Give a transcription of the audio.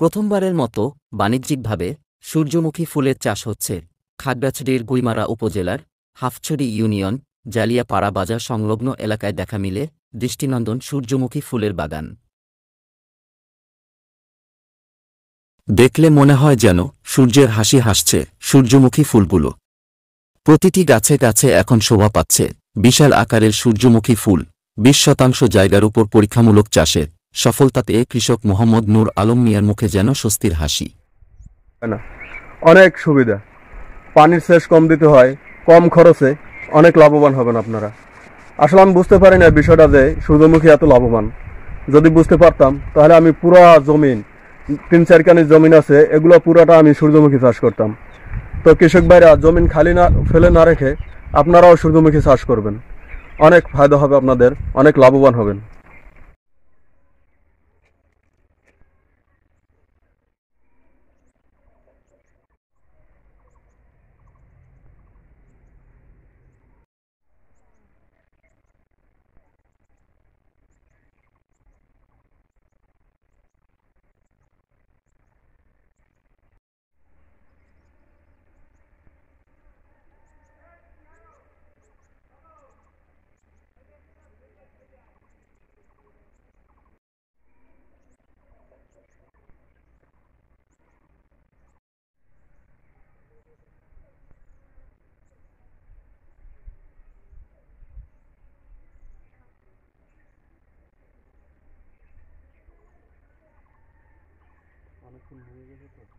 প্রথমবারের মতো বাণিজ্যিকভাবে সূর্যমুখী ফুলের চাষ হচ্ছে খাগড়াছড়ির গুইমারা উপজেলার হাফছড়ি ইউনিয়ন জালিয়াপাড়া বাজার সংলগ্ন এলাকায় দেখা মিলে দৃষ্টিনন্দন সূর্যমুখী ফুলের বাগান দেখলে মনে হয় যেন সূর্যের হাসি হাসছে সূর্যমুখী ফুলগুলো প্রতিটি গাছে গাছে এখন শোভা পাচ্ছে বিশাল আকারের সূর্যমুখী ফুল বিশ শতাংশ জায়গার উপর পরীক্ষামূলক চাষের সফলতাতে কৃষক মোহাম্মদ নূর আলম মিয়ার মুখে যেন স্বস্তির হাসি না অনেক সুবিধা পানির শেষ কম দিতে হয় কম খরচে অনেক লাভবান হবেন আপনারা আসলে আমি বুঝতে পারি না বিষয়টা যে সূর্যমুখী এত লাভবান যদি বুঝতে পারতাম তাহলে আমি পুরো জমিন তিন চারখানি জমিন আছে এগুলো পুরোটা আমি সূর্যমুখী চাষ করতাম তো কৃষক ভাইরা জমিন খালি না ফেলে না রেখে আপনারাও সূর্যমুখী চাষ করবেন অনেক ফায়দা হবে আপনাদের অনেক লাভবান হবেন অনেকক্ষণ হয়ে গেছে তো